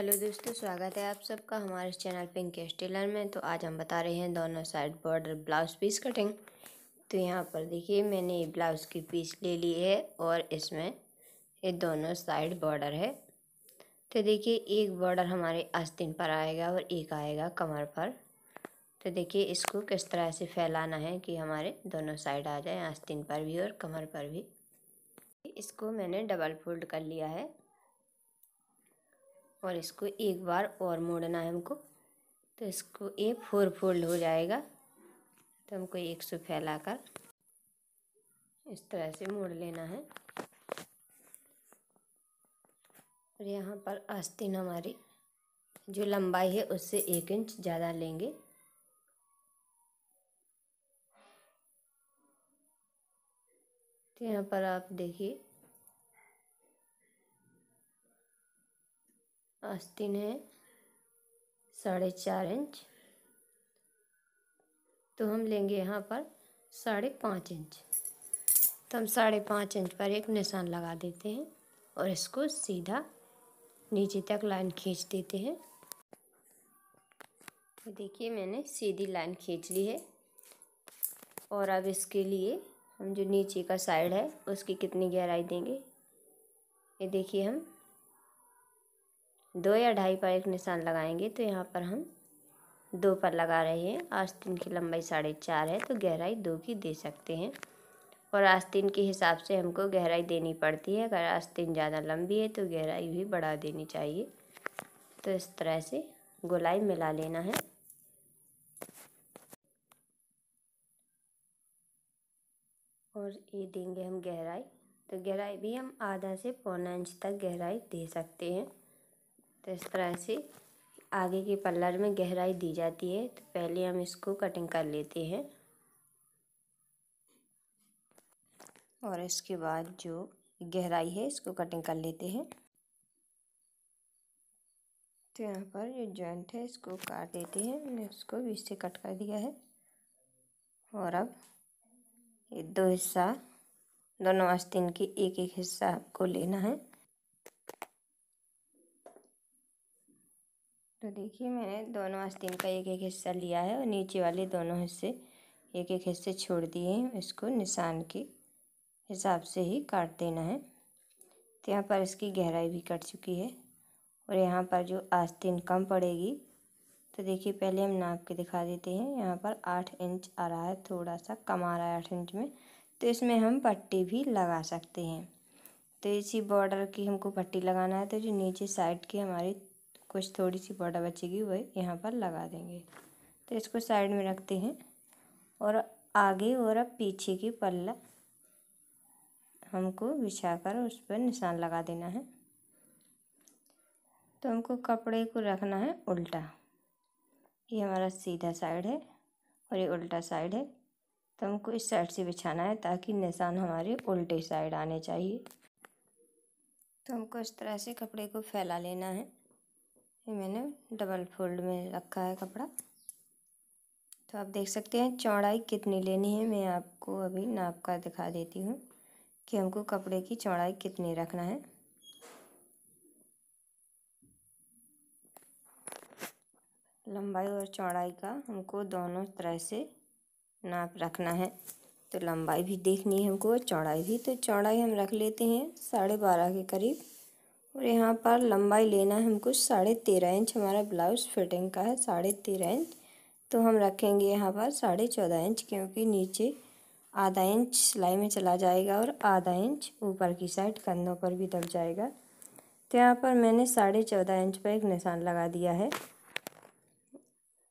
hello दोस्तों स्वागत है आप सबका हमारे चैनल पिंक टेलर में तो आज हम बता रहे हैं दोनों side border blouse piece cutting तो यहाँ पर देखिए मैंने ये ब्लाउज की पीस ले ली है और इसमें ये दोनों साइड बॉर्डर है तो देखिए एक बॉर्डर हमारे आस्तीन पर आएगा और एक आएगा कमर पर तो देखिए इसको किस तरह से फैलाना है कि हमारे दोनों साइड आ जाए आस्तीन पर भी और कमर पर भी इसको मैंने डबल फोल्ड कर लिया है और इसको एक बार और मोड़ना है हमको तो इसको ये फोर फोल्ड हो जाएगा तो हमको एक सौ फैला कर इस तरह से मोड़ लेना है और यहाँ पर आस्तीन हमारी जो लंबाई है उससे एक इंच ज़्यादा लेंगे तो यहाँ पर आप देखिए आस्तीन है साढ़े चार इंच तो हम लेंगे यहाँ पर साढ़े पाँच इंच तो हम साढ़े पाँच इंच पर एक निशान लगा देते हैं और इसको सीधा नीचे तक लाइन खींच देते हैं तो देखिए मैंने सीधी लाइन खींच ली है और अब इसके लिए हम जो नीचे का साइड है उसकी कितनी गहराई देंगे ये देखिए हम दो या ढाई पर एक निशान लगाएंगे तो यहाँ पर हम दो पर लगा रहे हैं आस्तीन की लंबाई साढ़े चार है तो गहराई दो की दे सकते हैं और आस्तीन के हिसाब से हमको गहराई देनी पड़ती है अगर आस्तीन ज़्यादा लंबी है तो गहराई भी बढ़ा देनी चाहिए तो इस तरह से गोलाई मिला लेना है और ये देंगे हम गहराई तो गहराई भी हम आधा से पौना इंच तक गहराई दे सकते हैं तो इस तरह से आगे की पल्लर में गहराई दी जाती है तो पहले हम इसको कटिंग कर लेते हैं और इसके बाद जो गहराई है इसको कटिंग कर लेते हैं तो यहाँ पर जो जॉइंट है इसको काट देते हैं मैंने इसको बीच से कट कर दिया है और अब ये दो हिस्सा दोनों आस्तीन की एक एक हिस्सा आपको लेना है तो देखिए मैंने दोनों आस्तीन का एक एक हिस्सा लिया है और नीचे वाले दोनों हिस्से एक एक हिस्से छोड़ दिए हैं इसको निशान के हिसाब से ही काट देना है तो यहाँ पर इसकी गहराई भी कट चुकी है और यहाँ पर जो आस्तीन कम पड़ेगी तो देखिए पहले हम नाप के दिखा देते हैं यहाँ पर आठ इंच आ रहा है थोड़ा सा कम आ रहा है आठ इंच में तो इसमें हम पट्टी भी लगा सकते हैं तो इसी बॉर्डर की हमको पट्टी लगाना है तो जो नीचे साइड की हमारी कुछ थोड़ी सी पाउडर बचेगी वह यहाँ पर लगा देंगे तो इसको साइड में रखते हैं और आगे और अब पीछे की पल्ला हमको बिछाकर उस पर निशान लगा देना है तो हमको कपड़े को रखना है उल्टा ये हमारा सीधा साइड है और ये उल्टा साइड है तो हमको इस साइड से बिछाना है ताकि निशान हमारे उल्टे साइड आने चाहिए तो हमको इस तरह से कपड़े को फैला लेना है ये मैंने डबल फोल्ड में रखा है कपड़ा तो आप देख सकते हैं चौड़ाई कितनी लेनी है मैं आपको अभी नाप का दिखा देती हूँ कि हमको कपड़े की चौड़ाई कितनी रखना है लंबाई और चौड़ाई का हमको दोनों तरह से नाप रखना है तो लंबाई भी देखनी है हमको और चौड़ाई भी तो चौड़ाई हम रख लेते हैं साढ़े बारह के करीब और यहाँ पर लंबाई लेना है हमको साढ़े तेरह इंच हमारा ब्लाउज फिटिंग का है साढ़े तेरह इंच तो हम रखेंगे यहाँ पर साढ़े चौदह इंच क्योंकि नीचे आधा इंच सिलाई में चला जाएगा और आधा इंच ऊपर की साइड कंधों पर भी दब जाएगा तो यहाँ पर मैंने साढ़े चौदह इंच पर एक निशान लगा दिया है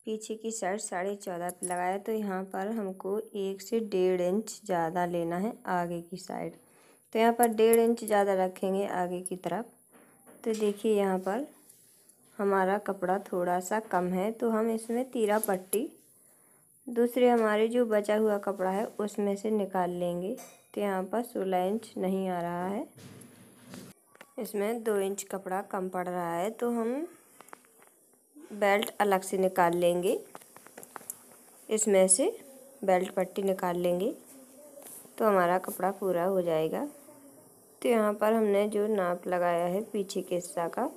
पीछे की साइड साढ़े चौदह पर लगाया तो यहाँ पर हमको एक से डेढ़ इंच ज़्यादा लेना है आगे की साइड तो यहाँ पर डेढ़ इंच ज़्यादा रखेंगे आगे की तरफ तो देखिए यहाँ पर हमारा कपड़ा थोड़ा सा कम है तो हम इसमें तीरा पट्टी दूसरे हमारे जो बचा हुआ कपड़ा है उसमें से निकाल लेंगे तो यहाँ पर सोलह इंच नहीं आ रहा है इसमें दो इंच कपड़ा कम पड़ रहा है तो हम बेल्ट अलग से निकाल लेंगे इसमें से बेल्ट पट्टी निकाल लेंगे तो हमारा कपड़ा पूरा हो जाएगा तो यहाँ पर हमने जो नाप लगाया है पीछे के हिस्सा का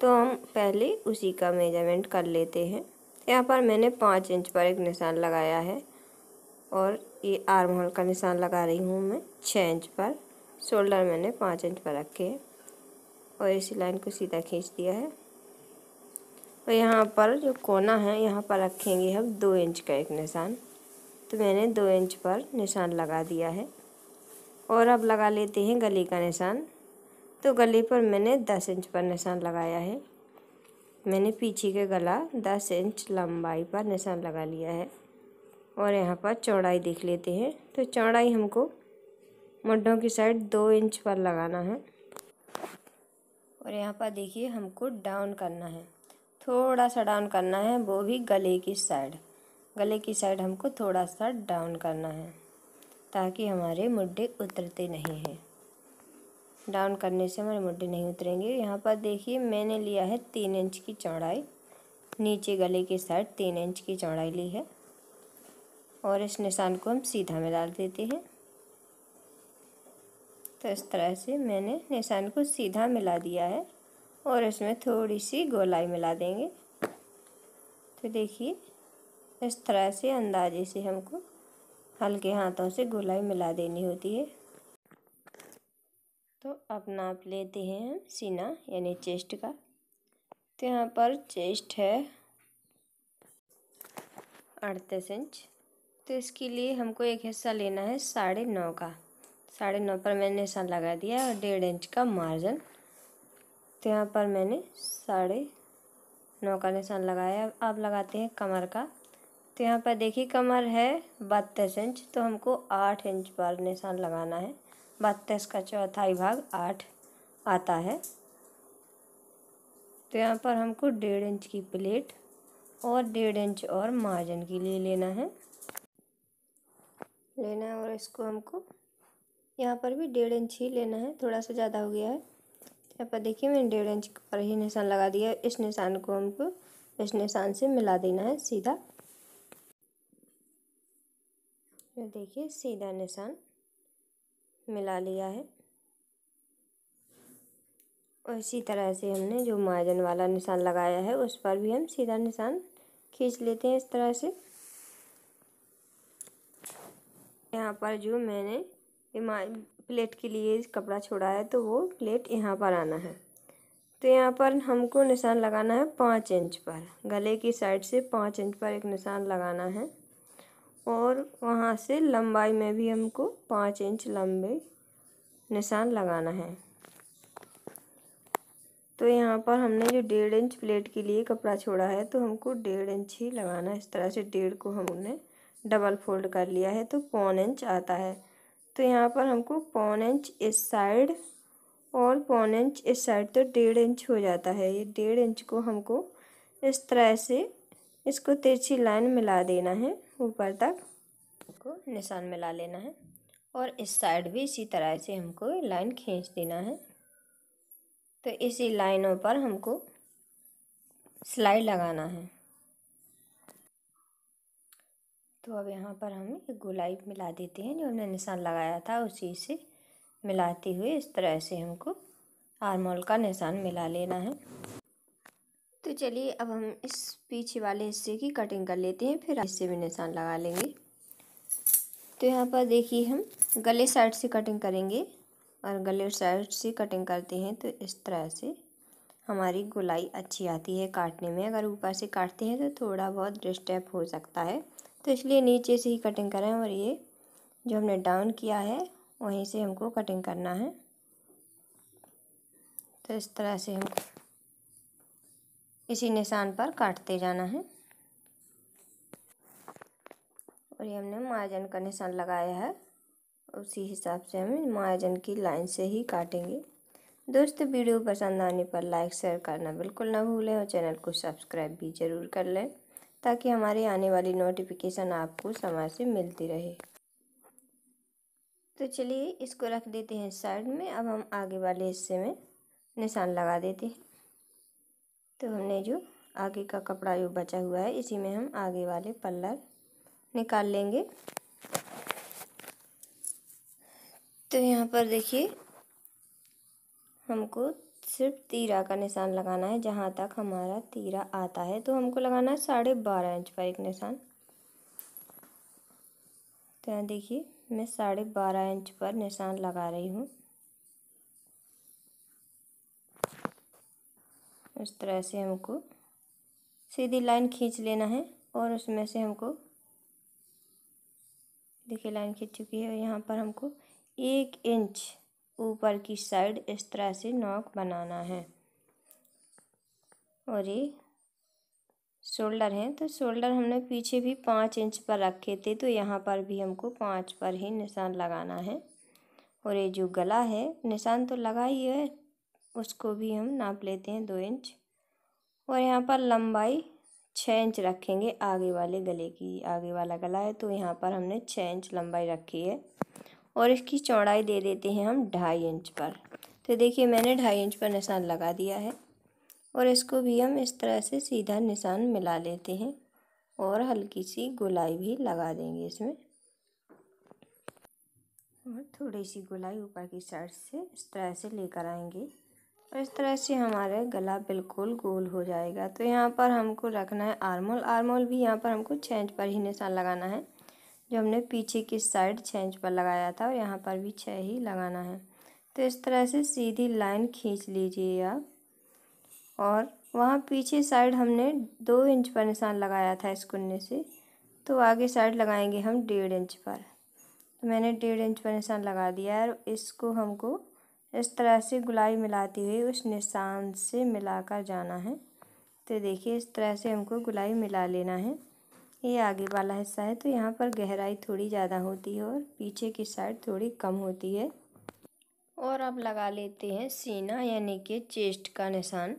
तो हम पहले उसी का मेजरमेंट कर लेते हैं यहाँ पर मैंने पाँच इंच पर एक निशान लगाया है और ये आर्म होल का निशान लगा रही हूँ मैं छः इंच पर शोल्डर मैंने पाँच इंच पर रखे है और इसी लाइन को सीधा खींच दिया है और यहाँ पर जो कोना है यहाँ पर रखेंगे हम दो इंच का एक निशान तो मैंने दो इंच पर निशान लगा दिया है और अब लगा लेते हैं गले का निशान तो गले पर मैंने दस इंच पर निशान लगाया है मैंने पीछे के गला दस इंच लंबाई पर निशान लगा लिया है और यहाँ पर चौड़ाई देख लेते हैं तो चौड़ाई हमको मुड्ढों की साइड दो इंच पर लगाना है और यहाँ पर देखिए हमको डाउन करना है थोड़ा सा डाउन करना है वो भी गले की साइड गले की साइड हमको थोड़ा सा डाउन करना है ताकि हमारे मुड्ढे उतरते नहीं हैं डाउन करने से हमारे मुड्ढे नहीं उतरेंगे यहाँ पर देखिए मैंने लिया है तीन इंच की चौड़ाई नीचे गले के साइड तीन इंच की चौड़ाई ली है और इस निशान को हम सीधा में डाल देते हैं तो इस तरह से मैंने निशान को सीधा मिला दिया है और इसमें थोड़ी सी गोलाई मिला देंगे तो देखिए इस तरह से अंदाजे से हमको हल्के हाथों से गोलाई मिला देनी होती है तो अब नाप लेते हैं हम सीना यानी चेस्ट का तो यहाँ पर चेस्ट है अड़तीस इंच तो इसके लिए हमको एक हिस्सा लेना है साढ़े नौ का साढ़े नौ पर मैंने हिस्सा लगा दिया और डेढ़ इंच का मार्जिन तो यहाँ पर मैंने साढ़े नौ का निशान लगाया अब लगाते हैं कमर का तो यहाँ पर देखिए कमर है बत्तीस इंच तो हमको आठ इंच पर निशान लगाना है बत्तीस का चौथाई भाग आठ आता है तो यहाँ पर हमको डेढ़ इंच की प्लेट और डेढ़ इंच और मार्जिन के लिए लेना है लेना है और इसको हमको यहाँ पर भी डेढ़ इंच ही लेना है थोड़ा सा ज़्यादा हो गया है यहाँ पर देखिए मैंने डेढ़ इंच पर ही निशान लगा दिया इस निशान को हमको इस निशान से मिला देना है सीधा इसमें देखिए सीधा निशान मिला लिया है और इसी तरह से हमने जो माजन वाला निशान लगाया है उस पर भी हम सीधा निशान खींच लेते हैं इस तरह से यहाँ पर जो मैंने प्लेट के लिए कपड़ा छोड़ा है तो वो प्लेट यहाँ पर आना है तो यहाँ पर हमको निशान लगाना है पाँच इंच पर गले की साइड से पाँच इंच पर एक निशान लगाना है और वहाँ से लंबाई में भी हमको पाँच इंच लंबे निशान लगाना है तो यहाँ पर हमने जो डेढ़ इंच प्लेट के लिए कपड़ा छोड़ा है तो हमको डेढ़ इंच ही लगाना है इस तरह से डेढ़ को हमने डबल फोल्ड कर लिया है तो पौन इंच आता है तो यहाँ पर हमको पौन इंच इस साइड और पौन इंच इस साइड तो डेढ़ इंच हो जाता है ये डेढ़ इंच को हमको इस तरह से इसको तिरछी लाइन मिला देना है ऊपर तक को निशान मिला लेना है और इस साइड भी इसी तरह से हमको लाइन खींच देना है तो इसी लाइनों पर हमको सिलाई लगाना है तो अब यहाँ पर हम एक गोलाई मिला देते हैं जो हमने निशान लगाया था उसी से मिलाते हुए इस तरह से हमको आर्मोल का निशान मिला लेना है चलिए अब हम इस पीछे वाले हिस्से की कटिंग कर लेते हैं फिर हिस्से भी निशान लगा लेंगे तो यहाँ पर देखिए हम गले साइड से कटिंग करेंगे और गले साइड से कटिंग करते हैं तो इस तरह से हमारी गोलाई अच्छी आती है काटने में अगर ऊपर से काटते हैं तो थोड़ा बहुत डिस्टर्ब हो सकता है तो इसलिए नीचे से ही कटिंग करें और ये जो हमने डाउन किया है वहीं से हमको कटिंग करना है तो इस तरह से हमको इसी निशान पर काटते जाना है और ये हमने मायाजन का निशान लगाया है उसी हिसाब से हम मायाजन की लाइन से ही काटेंगे दोस्त वीडियो पसंद आने पर लाइक शेयर करना बिल्कुल ना भूलें और चैनल को सब्सक्राइब भी ज़रूर कर लें ताकि हमारी आने वाली नोटिफिकेशन आपको समय से मिलती रहे तो चलिए इसको रख देते हैं साइड में अब हम आगे वाले हिस्से में निशान लगा देते हैं तो हमने जो आगे का कपड़ा जो बचा हुआ है इसी में हम आगे वाले पल्ला निकाल लेंगे तो यहाँ पर देखिए हमको सिर्फ तीरा का निशान लगाना है जहाँ तक हमारा तीरा आता है तो हमको लगाना है साढ़े बारह इंच पर एक निशान तो यहाँ देखिए मैं साढ़े बारह इंच पर निशान लगा रही हूँ इस तरह से हमको सीधी लाइन खींच लेना है और उसमें से हमको देखिए लाइन खींच चुकी है और यहाँ पर हमको एक इंच ऊपर की साइड इस तरह से नॉक बनाना है और ये शोल्डर हैं तो शोल्डर हमने पीछे भी पाँच इंच पर रखे थे तो यहाँ पर भी हमको पाँच पर ही निशान लगाना है और ये जो गला है निशान तो लगा ही है उसको भी हम नाप लेते हैं दो इंच और यहाँ पर लंबाई छः इंच रखेंगे आगे वाले गले की आगे वाला गला है तो यहाँ पर हमने छः इंच लंबाई रखी है और इसकी चौड़ाई दे देते हैं हम ढाई इंच पर तो देखिए मैंने ढाई इंच पर निशान लगा दिया है और इसको भी हम इस तरह से सीधा निशान मिला लेते हैं और हल्की सी गोलाई भी लगा देंगे इसमें और थोड़ी सी गोलाई ऊपर की साइड से इस तरह से लेकर आएंगे और इस तरह से हमारा गला बिल्कुल गोल हो जाएगा तो यहाँ पर हमको रखना है आरमोल आरमोल भी यहाँ पर हमको छेंच पर ही निशान लगाना है जो हमने पीछे की साइड छेंच पर लगाया था और यहाँ पर भी छः ही लगाना है तो इस तरह से सीधी लाइन खींच लीजिए आप और वहाँ पीछे साइड हमने दो इंच पर निशान लगाया था इस कुन्ने से तो आगे साइड लगाएंगे हम डेढ़ इंच पर तो मैंने डेढ़ इंच पर निशान लगा दिया है और इसको हमको इस तरह से गुलाई मिलाती हुई उस निशान से मिलाकर जाना है तो देखिए इस तरह से हमको गुलाई मिला लेना है ये आगे वाला हिस्सा है तो यहाँ पर गहराई थोड़ी ज़्यादा होती है और पीछे की साइड थोड़ी कम होती है और अब लगा लेते हैं सीना यानी कि चेस्ट का निशान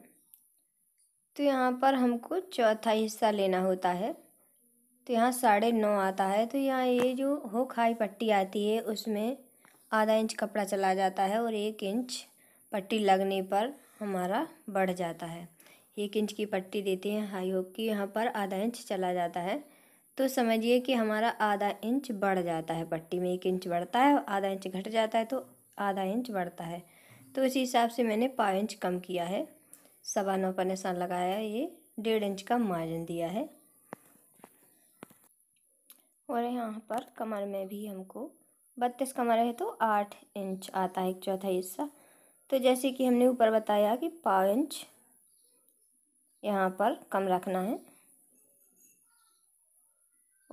तो यहाँ पर हमको चौथा हिस्सा लेना होता है तो यहाँ साढ़े नौ आता है तो यहाँ ये जो हो खाई पट्टी आती है उसमें आधा इंच कपड़ा चला जाता है और एक इंच पट्टी लगने पर हमारा बढ़ जाता है एक इंच की पट्टी देते हैं हाई होक की यहाँ पर आधा इंच चला जाता है तो समझिए कि हमारा आधा इंच बढ़ जाता है पट्टी में एक इंच बढ़ता है आधा इंच घट जाता है तो आधा इंच बढ़ता है तो इसी हिसाब से मैंने पाँव इंच कम किया है सवा नौ पर निशान लगाया ये डेढ़ इंच का मार्जिन दिया है और यहाँ पर कमर में भी हमको बत्तीस का हमारा है तो आठ इंच आता है एक चौथाई हिस्सा तो जैसे कि हमने ऊपर बताया कि पाँच इंच यहाँ पर कम रखना है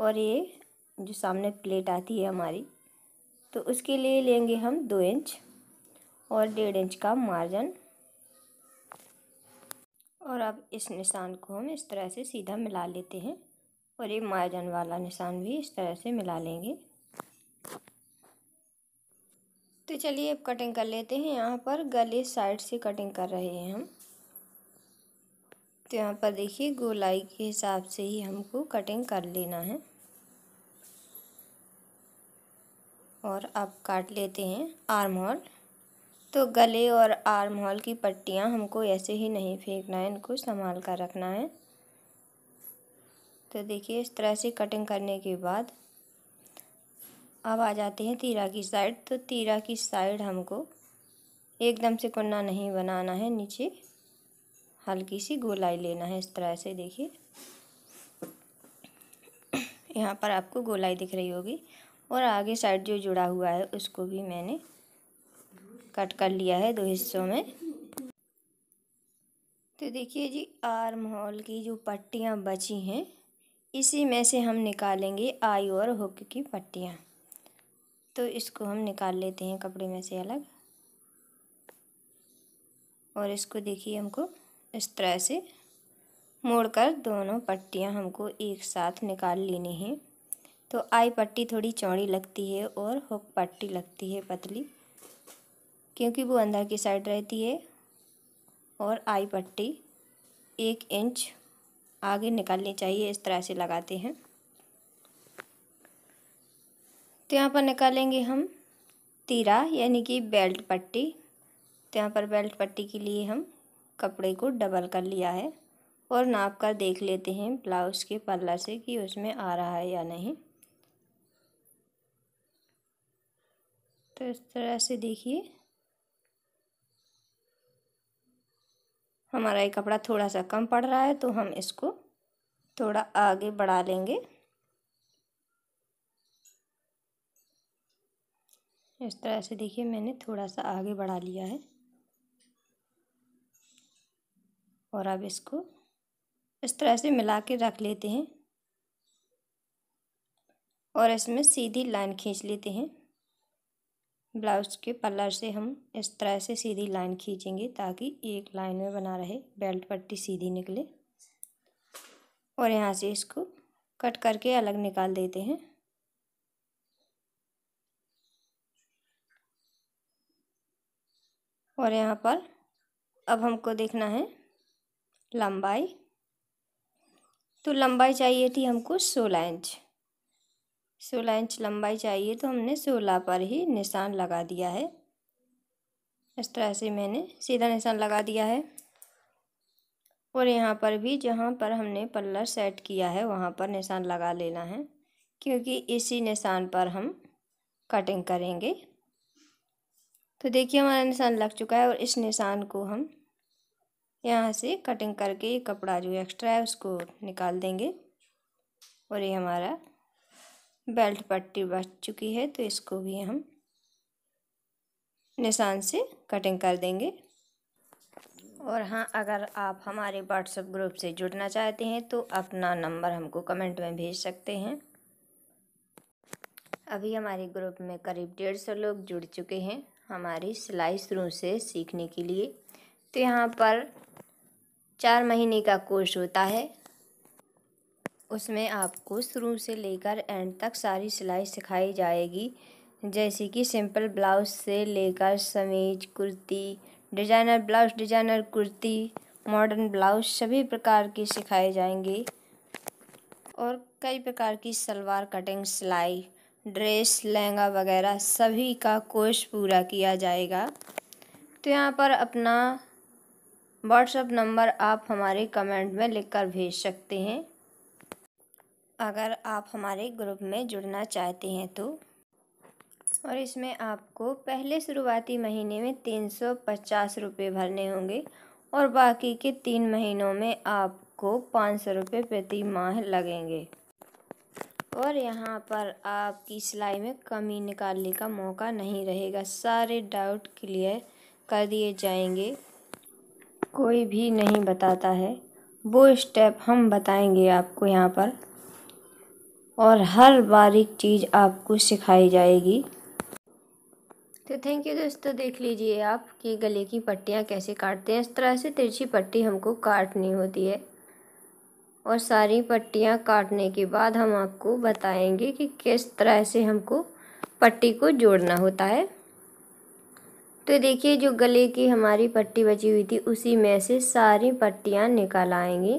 और ये जो सामने प्लेट आती है हमारी तो उसके लिए लेंगे हम दो इंच और डेढ़ इंच का मार्जिन और अब इस निशान को हम इस तरह से सीधा मिला लेते हैं और ये मार्जिन वाला निशान भी इस तरह से मिला लेंगे तो चलिए अब कटिंग कर लेते हैं यहाँ पर गले साइड से कटिंग कर रहे हैं हम तो यहाँ पर देखिए गोलाई के हिसाब से ही हमको कटिंग कर लेना है और अब काट लेते हैं आर्म हॉल तो गले और आर्म हॉल की पट्टियाँ हमको ऐसे ही नहीं फेंकना है इनको संभाल कर रखना है तो देखिए इस तरह से कटिंग करने के बाद अब आ जाते हैं तीरा की साइड तो तीरा की साइड हमको एकदम से कुन्ना नहीं बनाना है नीचे हल्की सी गोलाई लेना है इस तरह से देखिए यहाँ पर आपको गोलाई दिख रही होगी और आगे साइड जो जुड़ा हुआ है उसको भी मैंने कट कर लिया है दो हिस्सों में तो देखिए जी आर्म माहौल की जो पट्टियाँ बची हैं इसी में से हम निकालेंगे आई और हुक की पट्टियाँ तो इसको हम निकाल लेते हैं कपड़े में से अलग और इसको देखिए हमको इस तरह से मोड़कर दोनों पट्टियां हमको एक साथ निकाल लेनी हैं तो आई पट्टी थोड़ी चौड़ी लगती है और हुक पट्टी लगती है पतली क्योंकि वो अंदर की साइड रहती है और आई पट्टी एक इंच आगे निकालनी चाहिए इस तरह से लगाते हैं तो यहाँ पर निकालेंगे हम तीरा यानी कि बेल्ट पट्टी तो यहाँ पर बेल्ट पट्टी के लिए हम कपड़े को डबल कर लिया है और नाप कर देख लेते हैं ब्लाउज के पल्ला से कि उसमें आ रहा है या नहीं तो इस तरह से देखिए हमारा ये कपड़ा थोड़ा सा कम पड़ रहा है तो हम इसको थोड़ा आगे बढ़ा लेंगे इस तरह से देखिए मैंने थोड़ा सा आगे बढ़ा लिया है और अब इसको इस तरह से मिला के रख लेते हैं और इसमें सीधी लाइन खींच लेते हैं ब्लाउज़ के पल्लर से हम इस तरह से सीधी लाइन खींचेंगे ताकि एक लाइन में बना रहे बेल्ट पट्टी सीधी निकले और यहाँ से इसको कट करके अलग निकाल देते हैं और यहाँ पर अब हमको देखना है लंबाई तो लंबाई चाहिए थी हमको सोलह इंच सोलह इंच लंबाई चाहिए तो हमने सोलह पर ही निशान लगा दिया है इस तरह से मैंने सीधा निशान लगा दिया है और यहाँ पर भी जहाँ पर हमने पल्ला सेट किया है वहाँ पर निशान लगा लेना है क्योंकि इसी निशान पर हम कटिंग करेंगे तो देखिए हमारा निशान लग चुका है और इस निशान को हम यहाँ से कटिंग करके ये कपड़ा जो एक्स्ट्रा है उसको निकाल देंगे और ये हमारा बेल्ट पट्टी बच चुकी है तो इसको भी हम निशान से कटिंग कर देंगे और हाँ अगर आप हमारे व्हाट्सएप ग्रुप से जुड़ना चाहते हैं तो अपना नंबर हमको कमेंट में भेज सकते हैं अभी हमारे ग्रुप में करीब डेढ़ सौ लोग जुड़ चुके हैं हमारी सिलाई शुरू से सीखने के लिए तो यहाँ पर चार महीने का कोर्स होता है उसमें आपको शुरू से लेकर एंड तक सारी सिलाई सिखाई जाएगी जैसे कि सिंपल ब्लाउज से लेकर समीज kurti designer blouse designer kurti modern blouse सभी प्रकार के सिखाए जाएंगे और कई प्रकार की सलवार कटिंग सिलाई ड्रेस लहंगा वगैरह सभी का कोर्स पूरा किया जाएगा तो यहाँ पर अपना व्हाट्सअप नंबर आप हमारे कमेंट में लिखकर भेज सकते हैं अगर आप हमारे ग्रुप में जुड़ना चाहते हैं तो और इसमें आपको पहले शुरुआती महीने में तीन सौ पचास रुपये भरने होंगे और बाकी के तीन महीनों में आपको पाँच सौ रुपये प्रति माह लगेंगे और यहाँ पर आपकी सिलाई में कमी निकालने का मौका नहीं रहेगा सारे डाउट क्लियर कर दिए जाएंगे कोई भी नहीं बताता है वो स्टेप हम बताएंगे आपको यहाँ पर और हर बारीक चीज़ आपको सिखाई जाएगी तो थैंक यू दोस्तों देख लीजिए आप कि गले की पट्टियाँ कैसे काटते हैं इस तरह से तिरछी पट्टी हमको काटनी होती है और सारी पट्टियाँ काटने के बाद हम आपको बताएंगे कि किस तरह से हमको पट्टी को जोड़ना होता है तो देखिए जो गले की हमारी पट्टी बची हुई थी उसी में से सारी पट्टियाँ निकाल आएंगी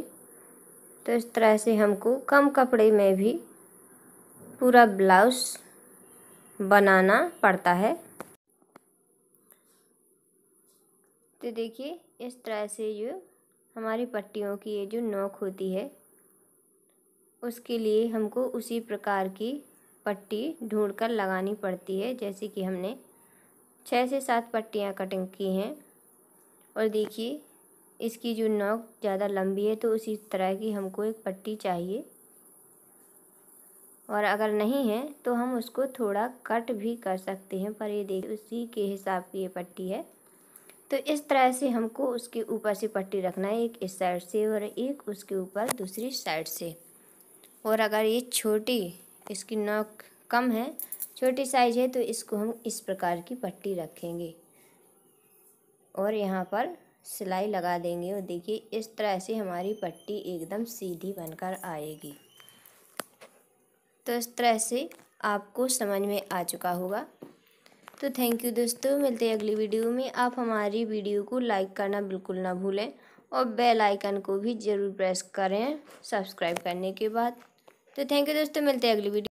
तो इस तरह से हमको कम कपड़े में भी पूरा ब्लाउज बनाना पड़ता है तो देखिए इस तरह से ये हमारी पट्टियों की ये जो नोक होती है उसके लिए हमको उसी प्रकार की पट्टी ढूंढ कर लगानी पड़ती है जैसे कि हमने छः से सात पट्टियाँ कटिंग की हैं और देखिए इसकी जो नोक ज़्यादा लंबी है तो उसी तरह की हमको एक पट्टी चाहिए और अगर नहीं है तो हम उसको थोड़ा कट भी कर सकते हैं पर ये देखिए उसी के हिसाब की ये पट्टी है तो इस तरह से हमको उसके ऊपर से पट्टी रखना है एक इस साइड से और एक उसके ऊपर दूसरी साइड से और अगर ये छोटी इसकी नोक कम है छोटी साइज है तो इसको हम इस प्रकार की पट्टी रखेंगे और यहाँ पर सिलाई लगा देंगे और देखिए इस तरह से हमारी पट्टी एकदम सीधी बनकर आएगी तो इस तरह से आपको समझ में आ चुका होगा तो थैंक यू दोस्तों मिलते हैं अगली वीडियो में आप हमारी वीडियो को लाइक करना बिल्कुल ना भूलें और बेल आइकन को भी ज़रूर प्रेस करें सब्सक्राइब करने के बाद तो थैंक यू दोस्तों मिलते हैं अगली वीडियो